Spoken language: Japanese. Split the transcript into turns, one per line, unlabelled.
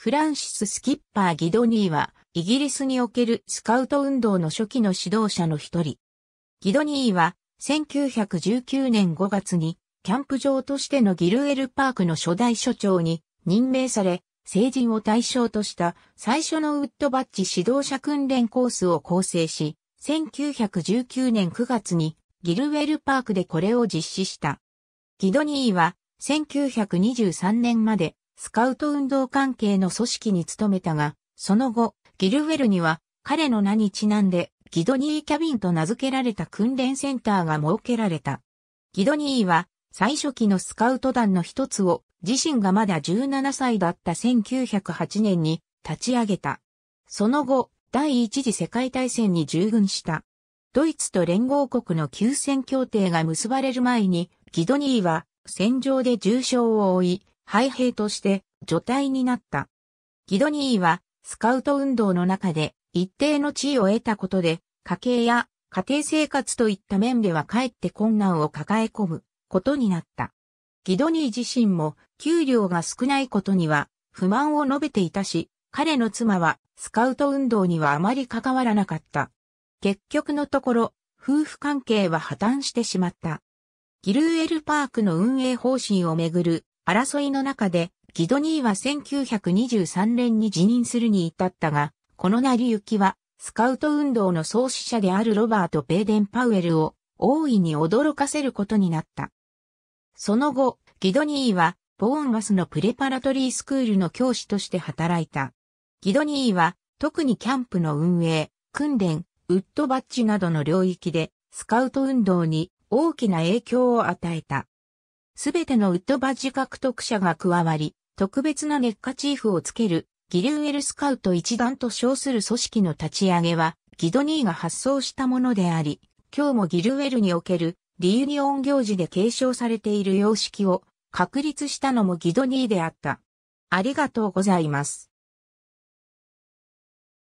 フランシス・スキッパー・ギドニーは、イギリスにおけるスカウト運動の初期の指導者の一人。ギドニーは、1919年5月に、キャンプ場としてのギルエルパークの初代所長に任命され、成人を対象とした最初のウッドバッジ指導者訓練コースを構成し、1919年9月にギルエルパークでこれを実施した。ギドニーは1923年までスカウト運動関係の組織に勤めたが、その後、ギルウェルには彼の名にちなんでギドニーキャビンと名付けられた訓練センターが設けられた。ギドニーは最初期のスカウト団の一つを自身がまだ17歳だった1908年に立ち上げた。その後、第一次世界大戦に従軍した。ドイツと連合国の休戦協定が結ばれる前にギドニーは戦場で重傷を負い、廃兵として除隊になった。ギドニーはスカウト運動の中で一定の地位を得たことで家計や家庭生活といった面ではかえって困難を抱え込むことになった。ギドニー自身も給料が少ないことには不満を述べていたし、彼の妻はスカウト運動にはあまり関わらなかった。結局のところ、夫婦関係は破綻してしまった。ギルーエルパークの運営方針をめぐる争いの中で、ギドニーは1923年に辞任するに至ったが、この成り行きは、スカウト運動の創始者であるロバート・ベーデン・パウエルを大いに驚かせることになった。その後、ギドニーは、ボーンマスのプレパラトリースクールの教師として働いた。ギドニーは、特にキャンプの運営、訓練、ウッドバッジなどの領域で、スカウト運動に大きな影響を与えた。すべてのウッドバッジ獲得者が加わり、特別なネッカチーフをつける、ギリュエルスカウト一団と称する組織の立ち上げは、ギドニーが発想したものであり、今日もギルウェルにおけるリユニオン行事で継承されている様式を確立したのもギドニーであった。ありがとうございます。